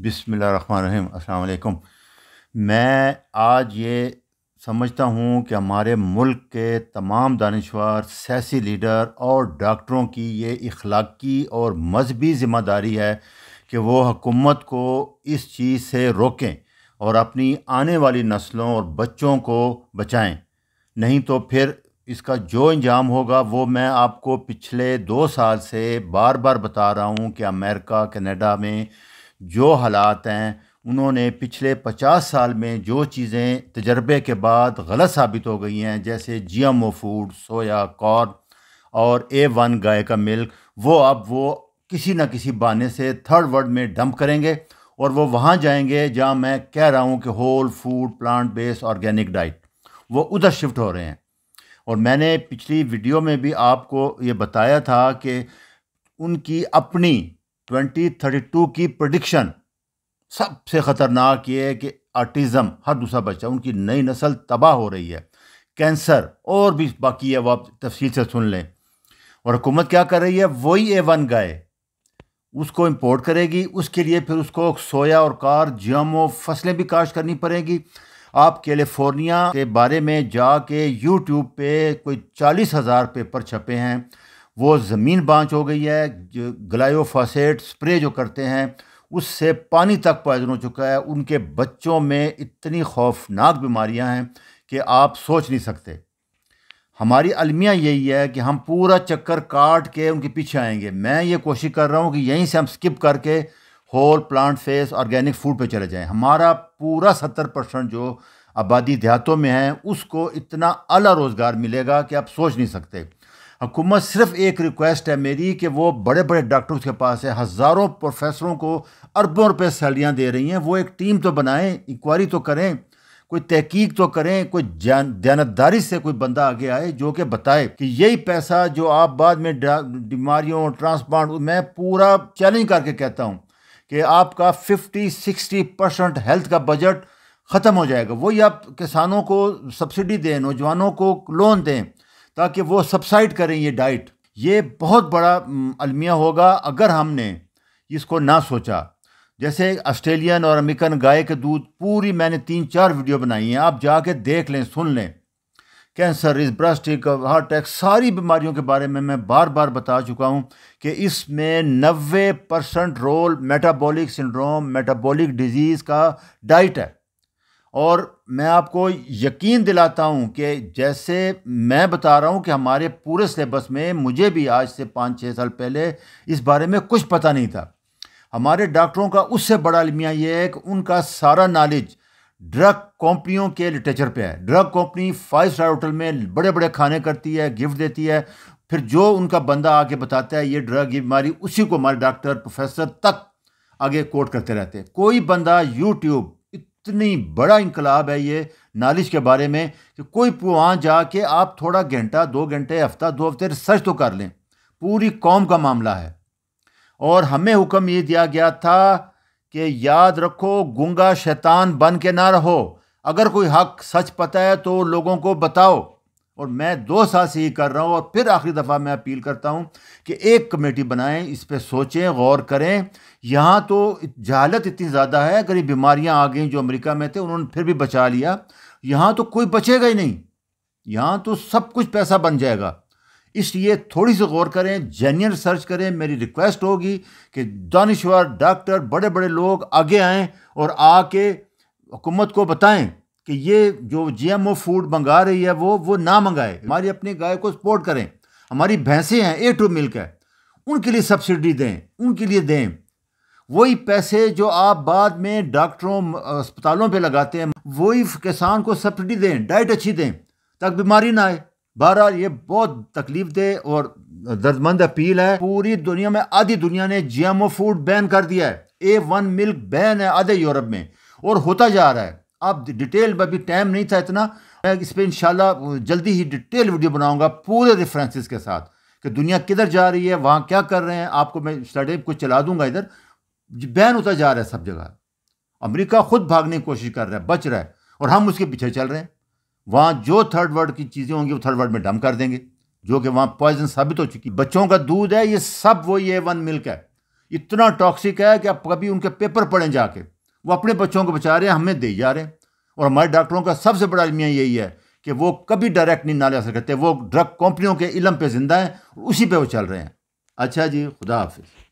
बिसमीम् अल्लाम मैं आज ये समझता हूँ कि हमारे मुल्क के तमाम दानश्वार सियासी लीडर और डॉक्टरों की ये इखलाकी और मजहबी ज़िम्मेदारी है कि वो हकूमत को इस चीज़ से रोकें और अपनी आने वाली नस्लों और बच्चों को बचाएं नहीं तो फिर इसका जो इंजाम होगा वो मैं आपको पिछले दो साल से बार बार बता रहा हूँ कि अमेरिका कनाडा में जो हालात हैं उन्होंने पिछले पचास साल में जो चीज़ें तजर्बे के बाद गलत साबित हो गई हैं जैसे G M O food soya corn और ए वन गाय का मिल्क वो अब वो किसी न किसी बहाने से थर्ड वर्ल्ड में डंप करेंगे और वो वहाँ जाएंगे जहाँ मैं कह रहा हूँ कि whole food plant based organic diet वो उधर शिफ्ट हो रहे हैं और मैंने पिछली वीडियो में भी आपको ये बताया था कि उनकी अपनी 2032 की प्रडिक्शन सबसे ख़तरनाक ये है कि आर्टिज़म हर दूसरा बच्चा उनकी नई नस्ल तबाह हो रही है कैंसर और भी बाकी है वो आप तफसील से सुन लें और हुकूमत क्या कर रही है वही ए वन गाय उसको इम्पोर्ट करेगी उसके लिए फिर उसको सोया और कार जमो फसलें भी काश करनी पड़ेगी आप कैलिफोर्निया के बारे में जाके यूट्यूब पे कोई चालीस हज़ार पेपर छपे हैं वो ज़मीन बाँच हो गई है ग्लायोफासेट स्प्रे जो करते हैं उससे पानी तक पॉइजन हो चुका है उनके बच्चों में इतनी खौफनाक बीमारियां हैं कि आप सोच नहीं सकते हमारी अलमिया यही है कि हम पूरा चक्कर काट के उनके पीछे आएंगे मैं ये कोशिश कर रहा हूँ कि यहीं से हम स्किप करके होल प्लांट फेस ऑर्गेनिक फूड पे चले जाएं हमारा पूरा सत्तर परसेंट जो आबादी देहातों में है उसको इतना अला रोज़गार मिलेगा कि आप सोच नहीं सकते हुकूमत सिर्फ एक रिक्वेस्ट है मेरी कि वो बड़े बड़े डॉक्टर्स के पास है हज़ारों प्रोफेसरों को अरबों रुपये सैलरियाँ दे रही हैं वो एक टीम तो बनाएं इंक्वायरी तो करें कोई तहकीक तो करें कोई दयानतदारी से कोई बंदा आगे आए जो कि बताए कि यही पैसा जो आप बाद में बीमारियों ट्रांसप्लांट मैं पूरा चैलेंज करके कहता हूँ कि आपका 50-60 परसेंट हेल्थ का बजट ख़त्म हो जाएगा वही आप किसानों को सब्सिडी दें नौजवानों को लोन दें ताकि वो सब्साइड करें ये डाइट ये बहुत बड़ा अलमिया होगा अगर हमने इसको ना सोचा जैसे ऑस्ट्रेलियन और अमेरिकन गाय के दूध पूरी मैंने तीन चार वीडियो बनाई हैं आप जाके देख लें सुन लें कैंसर इस ब्रेस्ट हार्ट अटैक सारी बीमारियों के बारे में मैं बार बार बता चुका हूँ कि इसमें नबे percent role metabolic syndrome metabolic disease का डाइट है और मैं आपको यकीन दिलाता हूँ कि जैसे मैं बता रहा हूँ कि हमारे पूरे सिलेबस में मुझे भी आज से पाँच छः साल पहले इस बारे में कुछ पता नहीं था हमारे डॉक्टरों का उससे बड़ा अलमिया ये है कि उनका सारा नॉलेज ड्रग कंपनियों के लिटरेचर पे है drug company five star hotel में बड़े बड़े खाने करती है गिफ्ट देती है फिर जो उनका बंदा आके बताता है ये ड्रग ये बीमारी उसी को हमारे डॉक्टर प्रोफेसर तक आगे कोट करते रहते हैं कोई बंदा यूट्यूब इतनी बड़ा इनकलाब है ये नॉलेज के बारे में कि कोई वहाँ जाके आप थोड़ा घंटा दो घंटे हफ्ता दो हफ्ते रिसर्च तो कर लें पूरी कौम का मामला है और हमें हुक्म ये दिया गया था कि याद रखो गंगा शैतान बन के ना रहो अगर कोई हक सच पता है तो लोगों को बताओ और मैं दो साल से ही कर रहा हूँ और फिर आखिरी दफ़ा मैं अपील करता हूँ कि एक कमेटी बनाएं इस पर सोचें गौर करें यहाँ तो जहालत इतनी ज़्यादा है अगर ये बीमारियाँ आ गई जो अमेरिका में थे उन्होंने फिर भी बचा लिया यहाँ तो कोई बचेगा ही नहीं यहाँ तो सब कुछ पैसा बन जाएगा इसलिए थोड़ी सी गौर करें जेन्यन रिसर्च करें मेरी रिक्वेस्ट होगी कि दानश्वर डॉक्टर बड़े बड़े लोग आगे आएँ और आके हुकूमत को बताएँ कि ये जो जीएमओ फूड मंगा रही है वो वो ना मंगाए हमारी अपनी गाय को सपोर्ट करें हमारी भैंसें हैं ए टू मिल्क है उनके लिए सब्सिडी दें उनके लिए दें वही पैसे जो आप बाद में डॉक्टरों अस्पतालों पे लगाते हैं वही किसान को सब्सिडी दें डाइट अच्छी दें ताकि बीमारी ना आए बहरहाल ये बहुत तकलीफ दे और दर्दमंद अपील है पूरी दुनिया में आधी दुनिया ने जीएमओ फूड बैन कर दिया है ए वन मिल्क बैन है आधे यूरोप में और होता जा रहा है अब डिटेल में अभी टाइम नहीं था इतना मैं इस पर इन जल्दी ही डिटेल वीडियो बनाऊंगा पूरे रेफरेंसेस के साथ कि दुनिया किधर जा रही है वहाँ क्या कर रहे हैं आपको मैं स्टडी कुछ चला दूंगा इधर बैन होता जा रहा है सब जगह अमेरिका खुद भागने की कोशिश कर रहा है बच रहा है और हम उसके पीछे चल रहे हैं वहाँ जो थर्ड वर्ल्ड की चीज़ें होंगी वो थर्ड वर्ल्ड में डम कर देंगे जो कि वहाँ पॉइजन साबित हो चुकी बच्चों का दूध है ये सब वो ये वन मिल्क है इतना टॉक्सिक है कि आप कभी उनके पेपर पढ़ें जाके वो अपने बच्चों को बचा रहे हैं हमें दे जा रहे हैं और हमारे डॉक्टरों का सबसे बड़ा अलमिया यही है कि वो कभी डायरेक्ट नहीं नाले असर करते वो ड्रग कंपनियों के इलम पे ज़िंदा हैं उसी पे वो चल रहे हैं अच्छा जी खुदा हाफिज़